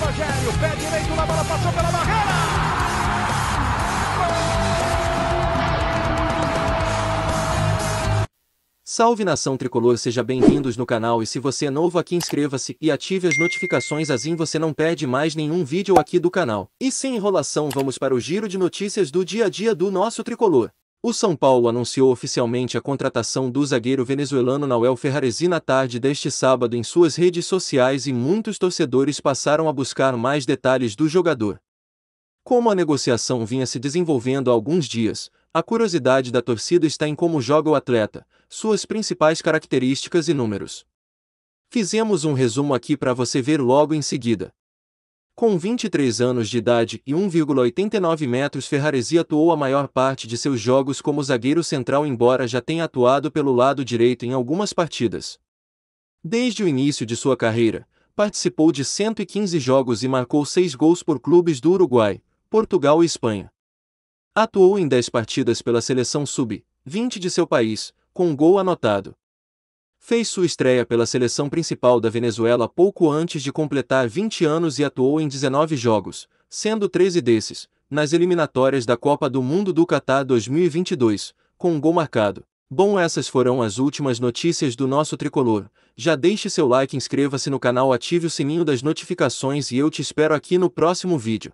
Rogério, pé direito na bola, passou pela barreira. Salve nação tricolor, seja bem-vindos no canal e se você é novo aqui inscreva-se e ative as notificações assim você não perde mais nenhum vídeo aqui do canal. E sem enrolação vamos para o giro de notícias do dia a dia do nosso tricolor. O São Paulo anunciou oficialmente a contratação do zagueiro venezuelano Nahuel Ferraresi na tarde deste sábado em suas redes sociais e muitos torcedores passaram a buscar mais detalhes do jogador. Como a negociação vinha se desenvolvendo há alguns dias, a curiosidade da torcida está em como joga o atleta, suas principais características e números. Fizemos um resumo aqui para você ver logo em seguida. Com 23 anos de idade e 1,89 metros, Ferraresi atuou a maior parte de seus jogos como zagueiro central, embora já tenha atuado pelo lado direito em algumas partidas. Desde o início de sua carreira, participou de 115 jogos e marcou 6 gols por clubes do Uruguai, Portugal e Espanha. Atuou em 10 partidas pela seleção sub-20 de seu país, com um gol anotado fez sua estreia pela seleção principal da Venezuela pouco antes de completar 20 anos e atuou em 19 jogos, sendo 13 desses, nas eliminatórias da Copa do Mundo do Catar 2022, com um gol marcado. Bom, essas foram as últimas notícias do nosso tricolor. Já deixe seu like, inscreva-se no canal, ative o sininho das notificações e eu te espero aqui no próximo vídeo.